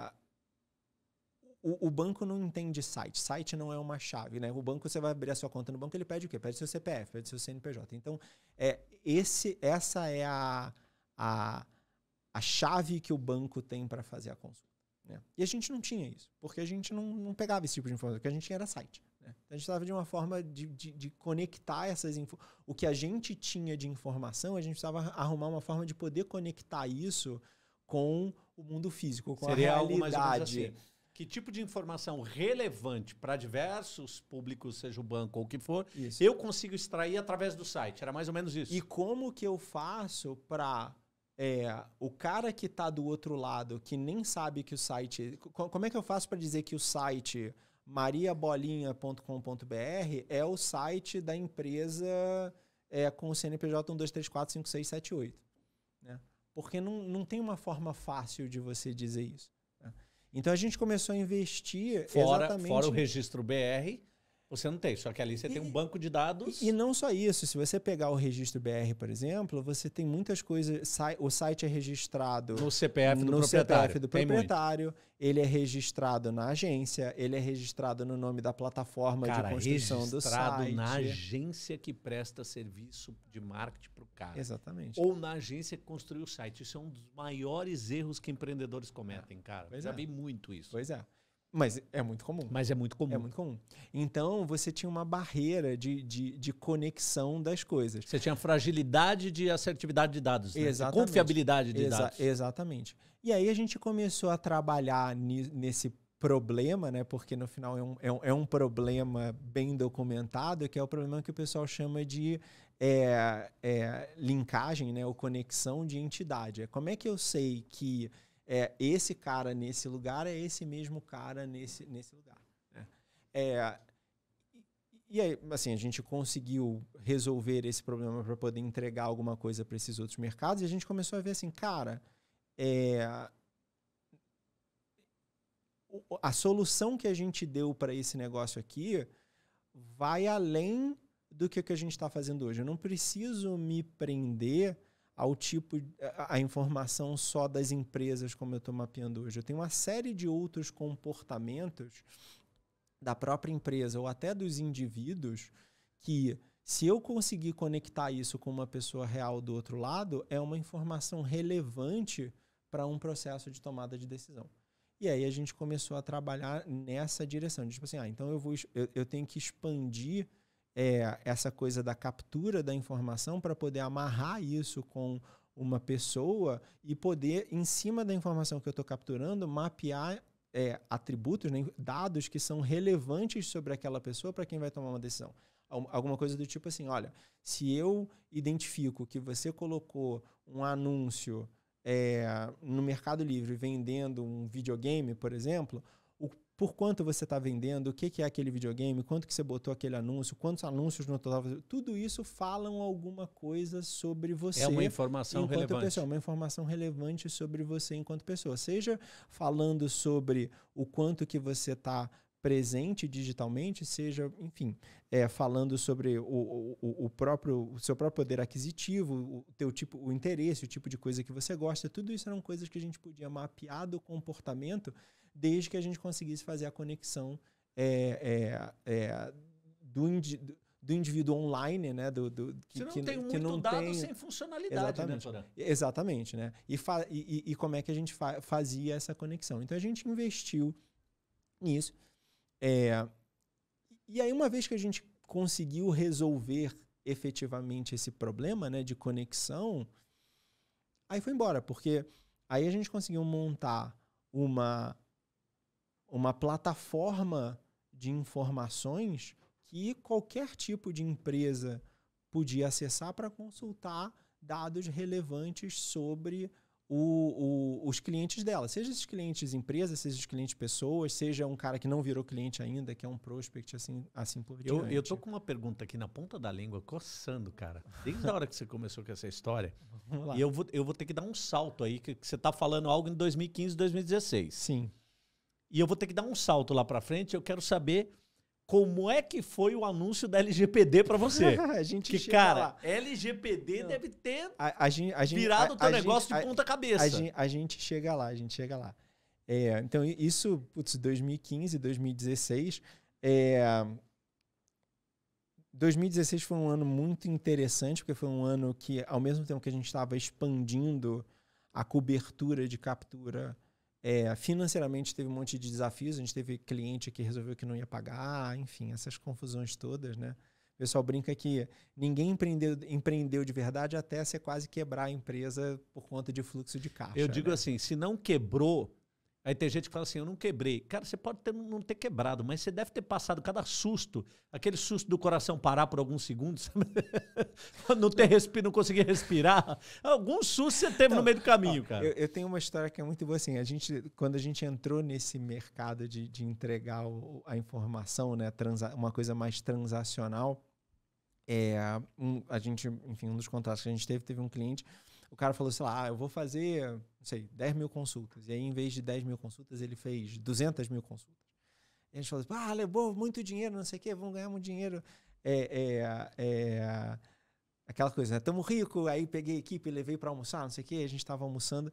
o, o, banco não entende site. Site não é uma chave, né? O banco, você vai abrir a sua conta no banco, ele pede o quê? Pede seu CPF, pede seu CNPJ. Então, é, esse, essa é a, a, a chave que o banco tem para fazer a consulta. Né? E a gente não tinha isso, porque a gente não, não pegava esse tipo de informação, porque a gente tinha era site. Né? Então, a gente precisava de uma forma de, de, de conectar essas O que a gente tinha de informação, a gente precisava arrumar uma forma de poder conectar isso com o mundo físico, com Seria a realidade. Algo mais ou menos assim que tipo de informação relevante para diversos públicos, seja o banco ou o que for, isso. eu consigo extrair através do site. Era mais ou menos isso. E como que eu faço para é, o cara que está do outro lado, que nem sabe que o site. Como é que eu faço para dizer que o site mariabolinha.com.br é o site da empresa é, com o CNPJ 12345678? Né? Porque não, não tem uma forma fácil de você dizer isso. Então a gente começou a investir fora, exatamente. Fora o registro BR, você não tem, só que ali você e, tem um banco de dados. E, e, não só isso, se você pegar o registro BR, por exemplo, você tem muitas coisas. Sai, o site é registrado no CPF do no proprietário. CPF do proprietário ele é registrado na agência, ele é registrado no nome da plataforma cara, de construção do site. Registrado na agência que presta serviço de marketing para o cara. Exatamente. Ou na agência que construiu o site. Isso é um dos maiores erros que empreendedores cometem, é. cara. Pois Já é. muito isso. Pois é. Mas é muito comum. Mas é muito comum. É muito comum. Então, você tinha uma barreira de, de, de conexão das coisas. Você tinha fragilidade de assertividade de dados. Né? Exatamente. Confiabilidade de Exa dados. Exatamente. E aí a gente começou a trabalhar nesse problema, né? Porque no final é um, é um, é um problema bem documentado, que é o problema que o pessoal chama de é, é, linkagem, né? Ou conexão de entidade. É como é que eu sei que é esse cara nesse lugar é esse mesmo cara nesse, nesse lugar. Né? É, e, e aí, assim, a gente conseguiu resolver esse problema para poder entregar alguma coisa para esses outros mercados e a gente começou a ver assim, cara, é, a solução que a gente deu para esse negócio aqui vai além do que, que a gente está fazendo hoje. Eu não preciso me prender ao tipo, a informação só das empresas, como eu estou mapeando hoje. Eu tenho uma série de outros comportamentos da própria empresa ou até dos indivíduos que, se eu conseguir conectar isso com uma pessoa real do outro lado, é uma informação relevante para um processo de tomada de decisão. E aí a gente começou a trabalhar nessa direção. Tipo assim, ah, então eu, vou, eu, eu tenho que expandir é, essa coisa da captura da informação para poder amarrar isso com uma pessoa e poder, em cima da informação que eu estou capturando, mapear é, atributos, né, dados que são relevantes sobre aquela pessoa para quem vai tomar uma decisão. Alguma coisa do tipo assim: olha, se eu identifico que você colocou um anúncio é, no Mercado Livre vendendo um videogame, por exemplo, por quanto você está vendendo, o que, que é aquele videogame, quanto que você botou aquele anúncio, quantos anúncios no total, tudo isso falam alguma coisa sobre você. É uma informação relevante. Pessoa, é uma informação relevante sobre você enquanto pessoa. Seja falando sobre o quanto que você está presente digitalmente, seja, enfim, é, falando sobre o, o, o próprio o seu próprio poder aquisitivo, o teu tipo, o interesse, o tipo de coisa que você gosta, tudo isso eram coisas que a gente podia mapear do comportamento, desde que a gente conseguisse fazer a conexão é, é, é do, indi, do, indivíduo online, né? Do, do que, Você não que, tem muito dado sem funcionalidade, né, Exatamente. né, Exatamente, né? E, e, e, como é que a gente fa fazia essa conexão? Então a gente investiu nisso. É, e aí, uma vez que a gente conseguiu resolver efetivamente esse problema né, de conexão, aí foi embora, porque aí a gente conseguiu montar uma, uma plataforma de informações que qualquer tipo de empresa podia acessar para consultar dados relevantes sobre o, o, os clientes dela, seja esses clientes empresas, seja os clientes pessoas, seja um cara que não virou cliente ainda, que é um prospect, assim, assim por eu, diante. Eu tô com uma pergunta aqui na ponta da língua, coçando, cara. Desde a hora que você começou com essa história, e eu vou, eu vou ter que dar um salto aí, que, que você tá falando algo em 2015, 2016. Sim. E eu vou ter que dar um salto lá para frente, eu quero saber como é que foi o anúncio da LGPD para você? a gente que, cara, lá. LGPD deve ter a, a, gente, a gente, virado o teu negócio gente, de ponta cabeça. Gente, a, gente chega lá, a gente chega lá. É, então, isso, putz, 2015, 2016. É, 2016 foi um ano muito interessante, porque foi um ano que, ao mesmo tempo que a gente estava expandindo a cobertura de captura é, financeiramente teve um monte de desafios, a gente teve cliente que resolveu que não ia pagar, enfim, essas confusões todas, né? O pessoal brinca que ninguém empreendeu, empreendeu de verdade até você quase quebrar a empresa por conta de fluxo de caixa. Eu digo né? assim, se não quebrou, Aí tem gente que fala assim: eu não quebrei. Cara, você pode ter, não ter quebrado, mas você deve ter passado cada susto, aquele susto do coração parar por alguns segundos, não ter respiro, não conseguir respirar. Algum susto você teve não, no meio do caminho, ó, cara. Eu, eu, tenho uma história que é muito boa assim. A gente, quando a gente entrou nesse mercado de, de entregar o, a informação, né, transa, uma coisa mais transacional, é, um, a gente, enfim, um dos contratos que a gente teve, teve um cliente o cara falou, sei lá, ah, eu vou fazer, não sei, 10 mil consultas. E aí, em vez de 10 mil consultas, ele fez 200 mil consultas. E a gente falou, ah, levou muito dinheiro, não sei o quê, vamos ganhar muito dinheiro. É, é, é, aquela coisa, né? rico. Aí peguei a equipe, levei para almoçar, não sei o quê, a gente estava almoçando.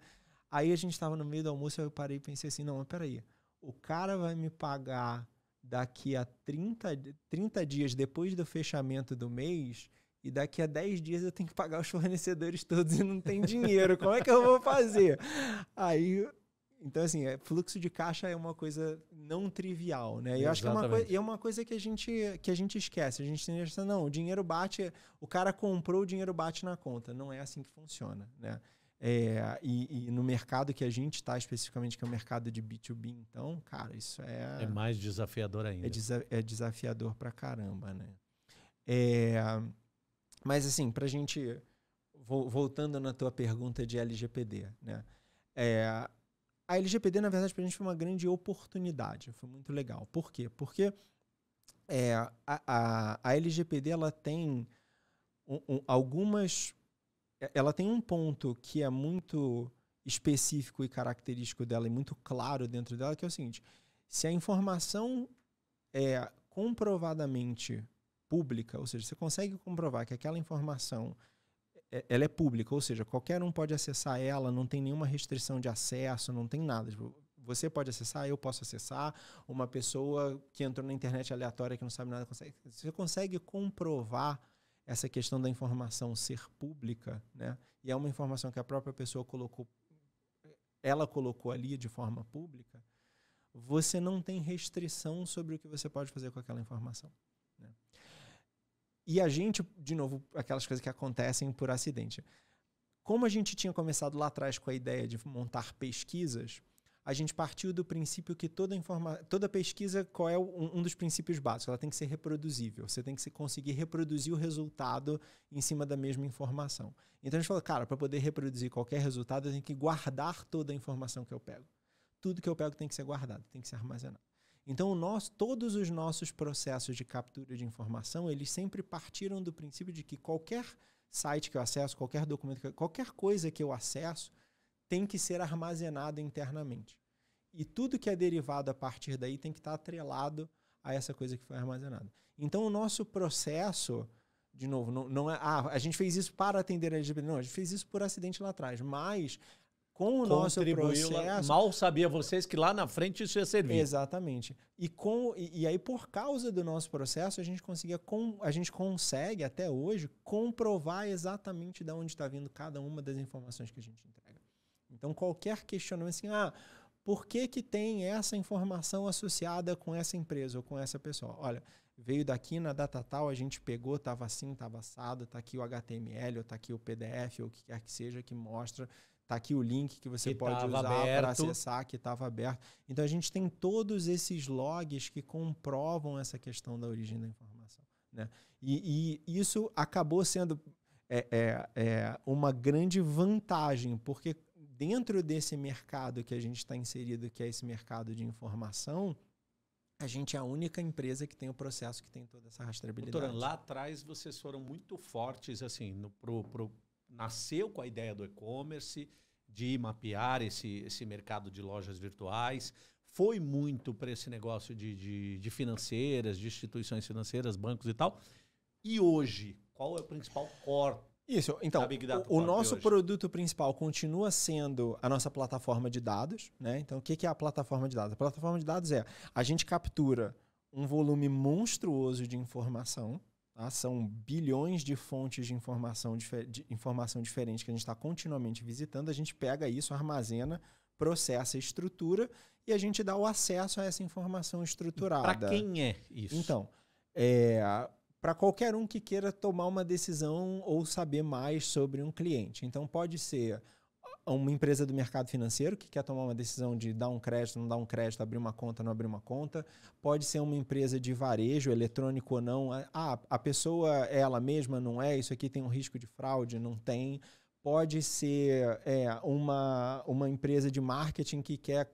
Aí a gente estava no meio do almoço, eu parei e pensei assim, não, mas peraí, o cara vai me pagar daqui a 30, 30 dias depois do fechamento do mês e daqui a 10 dias eu tenho que pagar os fornecedores todos e não tem dinheiro. Como é que eu vou fazer? Aí, então assim, é, fluxo de caixa é uma coisa não trivial, né? E eu acho que é uma, coisa, é uma coisa que a gente que a gente esquece. A gente tem essa não, o dinheiro bate, o cara comprou, o dinheiro bate na conta. Não é assim que funciona, né? É, e, e, no mercado que a gente está, especificamente, que é o mercado de B2B, então, cara, isso é. É mais desafiador ainda. É, desa é desafiador pra caramba, né? É, mas, assim, para a gente. Voltando na tua pergunta de LGPD, né? É, a LGPD, na verdade, para a gente foi uma grande oportunidade. Foi muito legal. Por quê? Porque é, a, a, a, LGPD ela tem um, um, algumas. É, ela tem um ponto que é muito específico e característico dela e muito claro dentro dela, que é o seguinte: se a informação é comprovadamente pública, ou seja, você consegue comprovar que aquela informação é, ela é pública, ou seja, qualquer um pode acessar ela, não tem nenhuma restrição de acesso, não tem nada. Tipo, você pode acessar, eu posso acessar, uma pessoa que entrou na internet aleatória que não sabe nada consegue. Você consegue comprovar essa questão da informação ser pública, né? E é uma informação que a própria pessoa colocou, ela colocou ali de forma pública. Você não tem restrição sobre o que você pode fazer com aquela informação. E a gente, de novo, aquelas coisas que acontecem por acidente. Como a gente tinha começado lá atrás com a ideia de montar pesquisas, a gente partiu do princípio que toda, informa toda pesquisa, qual é um, um, dos princípios básicos? Ela tem que ser reproduzível. Você tem que conseguir reproduzir o resultado em cima da mesma informação. Então a gente falou, cara, para poder reproduzir qualquer resultado, eu tenho que guardar toda a informação que eu pego. Tudo que eu pego tem que ser guardado, tem que ser armazenado. Então, nós, todos os nossos processos de captura de informação, eles sempre partiram do princípio de que qualquer site que eu acesso, qualquer documento, qualquer coisa que eu acesso, tem que ser armazenado internamente. E tudo que é derivado a partir daí tem que estar atrelado a essa coisa que foi armazenada. Então, o nosso processo, de novo, não, não é. Ah, a gente fez isso para atender a LGBT. Não, a gente fez isso por acidente lá atrás. Mas com o nosso processo. Mal sabia vocês que lá na frente isso ia servir. Exatamente. E, com, e, e, aí, por causa do nosso processo, a gente conseguia com, a gente consegue até hoje comprovar exatamente de onde está vindo cada uma das informações que a gente entrega. Então, qualquer questionamento assim, ah, por que, que tem essa informação associada com essa empresa ou com essa pessoa? Olha, veio daqui na data tal, a gente pegou, estava assim, estava assado, está aqui o HTML, ou está aqui o PDF, ou o que quer que seja, que mostra Tá aqui o link que você que pode usar para acessar que estava aberto. Então a gente tem todos esses logs que comprovam essa questão da origem da informação. Né? E, e isso acabou sendo é, é, é uma grande vantagem, porque dentro desse mercado que a gente está inserido, que é esse mercado de informação, a gente é a única empresa que tem o processo que tem toda essa rastreabilidade. Doutora, lá atrás vocês foram muito fortes assim no, pro nasceu com a ideia do e-commerce, de mapear esse, esse mercado de lojas virtuais, foi muito para esse negócio de, de, de, financeiras, de instituições financeiras, bancos e tal. E hoje, qual é o principal core? Isso, então, o, o nosso produto principal continua sendo a nossa plataforma de dados, né? Então, o que é a plataforma de dados? A plataforma de dados é a gente captura um volume monstruoso de informação, Tá? São bilhões de fontes de informação, de informação diferente que a gente está continuamente visitando. A gente pega isso, armazena, processa, estrutura e a gente dá o acesso a essa informação estruturada. Para quem é isso? Então, é, para qualquer um que queira tomar uma decisão ou saber mais sobre um cliente. Então, pode ser uma empresa do mercado financeiro que quer tomar uma decisão de dar um crédito, não dar um crédito, abrir uma conta, não abrir uma conta. Pode ser uma empresa de varejo, eletrônico ou não. Ah, a pessoa é ela mesma, não é? Isso aqui tem um risco de fraude, não tem. Pode ser é, uma, uma empresa de marketing que quer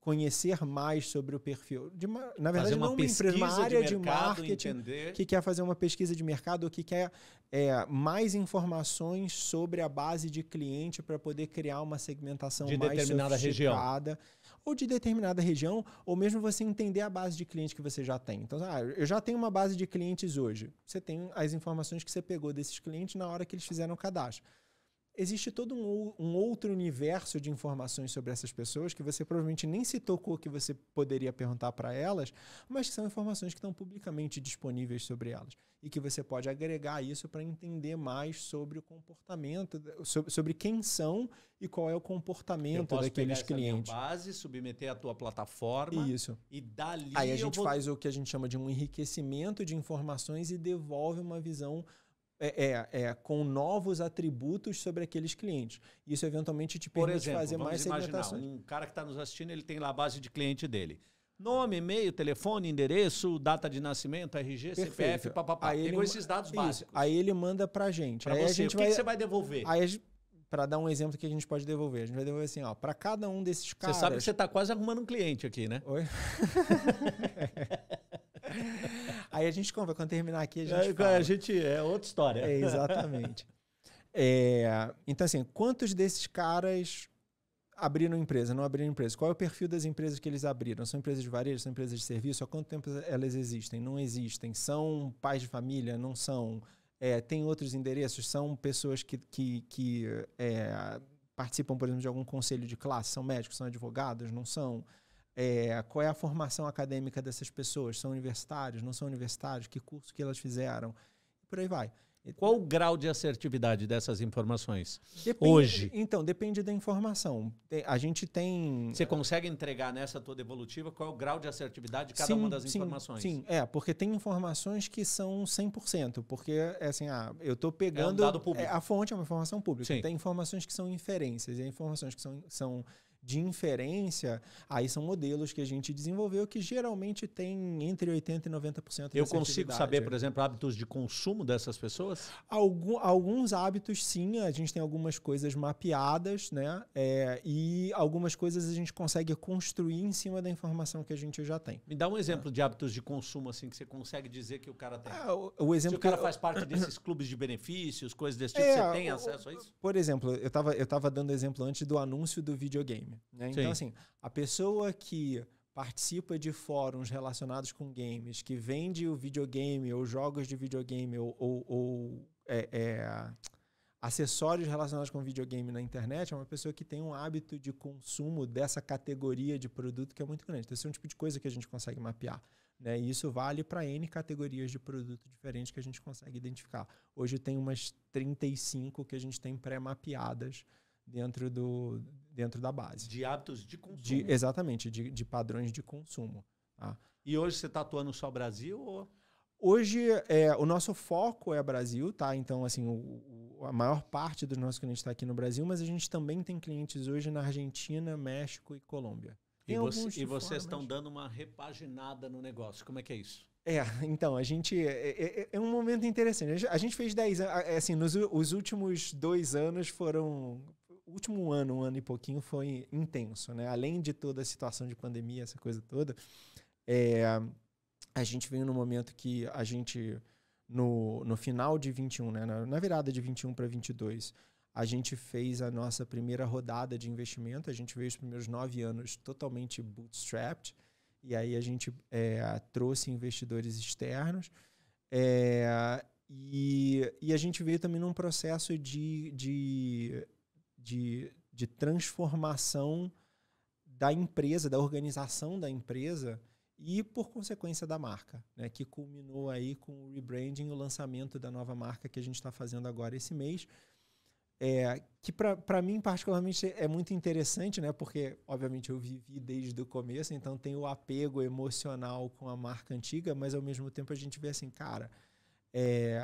conhecer mais sobre o perfil. De uma, na verdade, uma não uma empresa, uma área de, mercado, de marketing entender. que quer fazer uma pesquisa de mercado ou que quer é, mais informações sobre a base de cliente para poder criar uma segmentação de mais determinada região. Ou de determinada região, ou mesmo você entender a base de cliente que você já tem. Então, ah, eu já tenho uma base de clientes hoje. Você tem as informações que você pegou desses clientes na hora que eles fizeram o cadastro existe todo um, um, outro universo de informações sobre essas pessoas que você provavelmente nem se tocou que você poderia perguntar para elas, mas que são informações que estão publicamente disponíveis sobre elas e que você pode agregar isso para entender mais sobre o comportamento, sobre, sobre, quem são e qual é o comportamento daqueles clientes. base, submeter a tua plataforma isso. e dali aí a gente vou... faz o que a gente chama de um enriquecimento de informações e devolve uma visão é, é, é, com novos atributos sobre aqueles clientes. Isso eventualmente te permite exemplo, fazer mais segmentações. Um cara que está nos assistindo, ele tem lá a base de cliente dele. Nome, e-mail, telefone, endereço, data de nascimento, RG, Perfeito. CPF, papapá. Aí Pegou esses dados básicos. Aí ele manda pra gente. Pra aí você. A gente o que, vai, que você vai devolver? Aí, para dar um exemplo que a gente pode devolver. A gente vai devolver assim, ó, para cada um desses caras. Você sabe que você está quase arrumando um cliente aqui, né? Oi. Aí a gente conversa, quando terminar aqui, a gente. É, a gente é outra história. É, exatamente. é, então, assim, quantos desses caras abriram empresa, não abriram empresa? Qual é o perfil das empresas que eles abriram? São empresas de varejo, são empresas de serviço? Há quanto tempo elas existem? Não existem? São pais de família? Não são? É, tem outros endereços? São pessoas que, que, que é, participam, por exemplo, de algum conselho de classe? São médicos? São advogados? Não são? É, qual é a formação acadêmica dessas pessoas? São universitários? Não são universitários? Que curso que elas fizeram? E por aí vai. Qual o grau de assertividade dessas informações depende, hoje? Então, depende da informação. A gente tem. Você consegue entregar nessa toda evolutiva qual é o grau de assertividade de cada sim, uma das informações? Sim, é, porque tem informações que são 100%, porque é assim, ah, eu estou pegando. É um dado público. É, a fonte é uma informação pública. Sim. Tem informações que são inferências, e informações que são, são de inferência, aí são modelos que a gente desenvolveu que geralmente tem entre 80% e 90% de Eu consigo saber, por exemplo, hábitos de consumo dessas pessoas? Algum, alguns hábitos, sim. A gente tem algumas coisas mapeadas, né? É, e algumas coisas a gente consegue construir em cima da informação que a gente já tem. Me dá um é. exemplo é. de hábitos de consumo, assim, que você consegue dizer que o cara tem. É, o, o, exemplo Se o cara faz parte desses clubes de benefícios, coisas desse é, tipo, você tem o, acesso a isso? Por exemplo, eu estava eu tava dando exemplo antes do anúncio do videogame game. Né? Então, assim, a pessoa que participa de fóruns relacionados com games, que vende o videogame ou jogos de videogame ou, ou, ou é, é, acessórios relacionados com videogame na internet, é uma pessoa que tem um hábito de consumo dessa categoria de produto que é muito grande. Então, esse é um tipo de coisa que a gente consegue mapear. Né? E isso vale para N categorias de produto diferentes que a gente consegue identificar. Hoje tem umas 35 que a gente tem pré-mapeadas dentro, do, dentro da base. De hábitos de consumo. De, exatamente, de, de, padrões de consumo. Tá? E hoje você está atuando só Brasil ou... Hoje, é, o nosso foco é Brasil, tá? Então, assim, o, o, a maior parte dos nossos clientes está aqui no Brasil, mas a gente também tem clientes hoje na Argentina, México e Colômbia. Tem e, você, e vocês estão dando uma repaginada no negócio. Como é que é isso? É, então, a gente. É, é, é, é um momento interessante. A gente fez 10 anos. Assim, nos os últimos dois anos foram último ano, um ano e pouquinho, foi intenso, né? Além de toda a situação de pandemia, essa coisa toda, é, a gente veio num momento que a gente, no, no final de 21, né? Na, na virada de 21 para 22, a gente fez a nossa primeira rodada de investimento. A gente veio os primeiros nove anos totalmente bootstrapped. E aí a gente é, trouxe investidores externos. É, e, e, a gente veio também num processo de, de de, de transformação da empresa, da organização da empresa e, por consequência, da marca, né? que culminou aí com o rebranding e o lançamento da nova marca que a gente está fazendo agora esse mês. É, que para mim, particularmente, é muito interessante, né? porque, obviamente, eu vivi desde o começo, então tem o apego emocional com a marca antiga, mas, ao mesmo tempo, a gente vê assim, cara, é,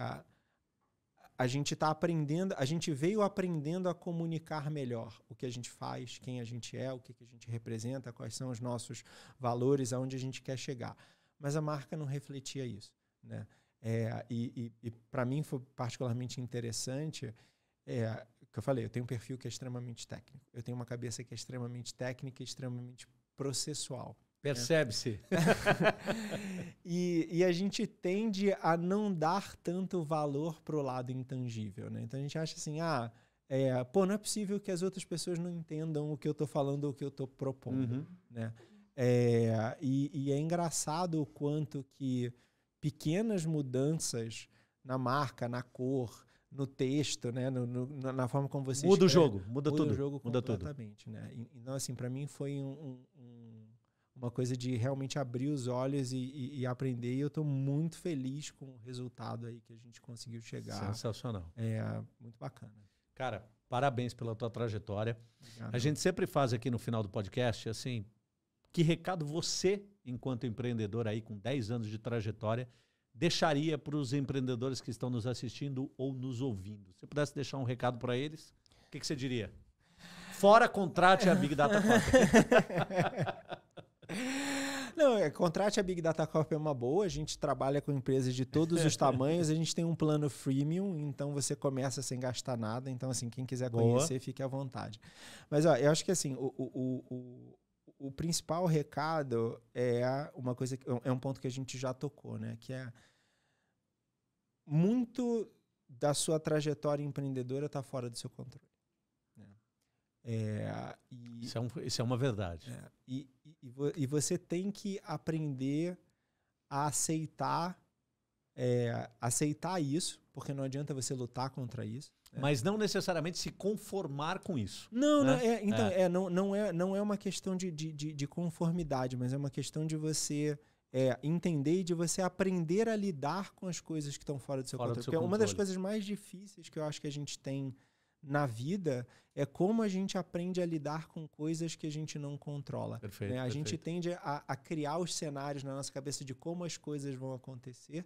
a gente está aprendendo, a gente veio aprendendo a comunicar melhor o que a gente faz, quem a gente é, o que, que a gente representa, quais são os nossos valores, aonde a gente quer chegar. Mas a marca não refletia isso, né? É, e, e, e para mim foi particularmente interessante é, que eu falei, eu tenho um perfil que é extremamente técnico, eu tenho uma cabeça que é extremamente técnica e extremamente processual. Percebe-se. e, e, a gente tende a não dar tanto valor para o lado intangível, né? Então a gente acha assim, ah, é, pô, não é possível que as outras pessoas não entendam o que eu estou falando ou o que eu estou propondo, uhum. né? É, e, e, é engraçado o quanto que pequenas mudanças na marca, na cor, no texto, né, no, no, na forma como você muda escreve, o jogo, muda, muda tudo, o jogo muda tudo. né? Então assim, para mim foi um, um uma coisa de realmente abrir os olhos e, e, e aprender. E eu estou muito feliz com o resultado aí que a gente conseguiu chegar. Sensacional. É muito bacana. Cara, parabéns pela tua trajetória. Obrigado. A gente sempre faz aqui no final do podcast, assim, que recado você, enquanto empreendedor aí com 10 anos de trajetória, deixaria para os empreendedores que estão nos assistindo ou nos ouvindo? Se pudesse deixar um recado para eles, o que, que você diria? Fora contrate a Big Data Company. Não, é, contrate a Big Data Corp é uma boa. A gente trabalha com empresas de todos os tamanhos. A gente tem um plano freemium, então você começa sem gastar nada. Então, assim, quem quiser conhecer, boa. fique à vontade. Mas, ó, eu acho que, assim, o, o, o o principal recado é uma coisa que, é um ponto que a gente já tocou, né? Que é muito da sua trajetória empreendedora está fora do seu controle. Né. É, e, isso, é um, isso, é uma verdade. É, e, e, vo e você tem que aprender a aceitar é, aceitar isso, porque não adianta você lutar contra isso. Né? Mas não necessariamente se conformar com isso. Não, né? não é, então, é. é. não, não, é, não é uma questão de, de, de conformidade, mas é uma questão de você é, entender e de você aprender a lidar com as coisas que estão fora do seu fora controle. Do seu porque controle. É uma das coisas mais difíceis que eu acho que a gente tem na vida é como a gente aprende a lidar com coisas que a gente não controla. Perfeito, né? A perfeito. gente tende a, a criar os cenários na nossa cabeça de como as coisas vão acontecer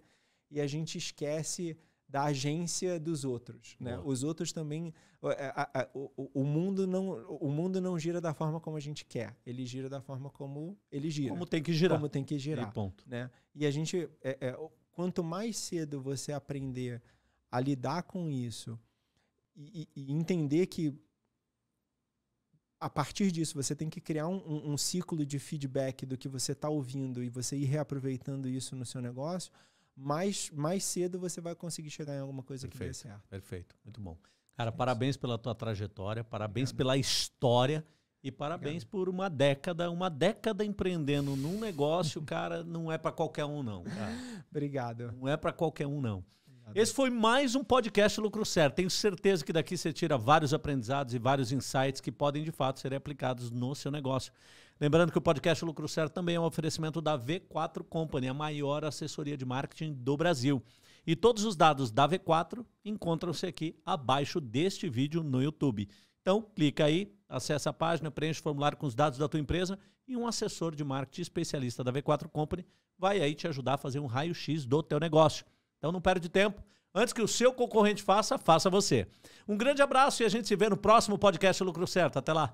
e a gente esquece da agência dos outros, né? Os outros também, é, a, a, o, o, mundo não, o mundo não gira da forma como a gente quer, ele gira da forma como ele gira, como tem que girar, como tem que girar, e ponto, né? E a gente, é, é, quanto mais cedo você aprender a lidar com isso e, e, entender que a partir disso você tem que criar um, um, um ciclo de feedback do que você está ouvindo e você ir reaproveitando isso no seu negócio, mais, mais cedo você vai conseguir chegar em alguma coisa perfeito, que dê certo. Perfeito, muito bom. Cara, é parabéns pela tua trajetória, parabéns Obrigado. pela história. E parabéns Obrigado. por uma década, uma década empreendendo num negócio, cara, não é para qualquer um não, cara. Obrigado. Não é para qualquer um não. Esse foi mais um podcast Lucro Certo. Tenho certeza que daqui você tira vários aprendizados e vários insights que podem, de fato, ser aplicados no seu negócio. Lembrando que o podcast Lucro Certo também é um oferecimento da V4 Company, a maior assessoria de marketing do Brasil. E todos os dados da V4 encontram-se aqui abaixo deste vídeo no YouTube. Então, clica aí, acessa a página, preenche o formulário com os dados da tua empresa e um assessor de marketing especialista da V4 Company vai aí te ajudar a fazer um raio-x do teu negócio. Então não perde tempo. Antes que o seu concorrente faça, faça você. Um grande abraço e a gente se vê no próximo podcast Lucro Certo. Até lá.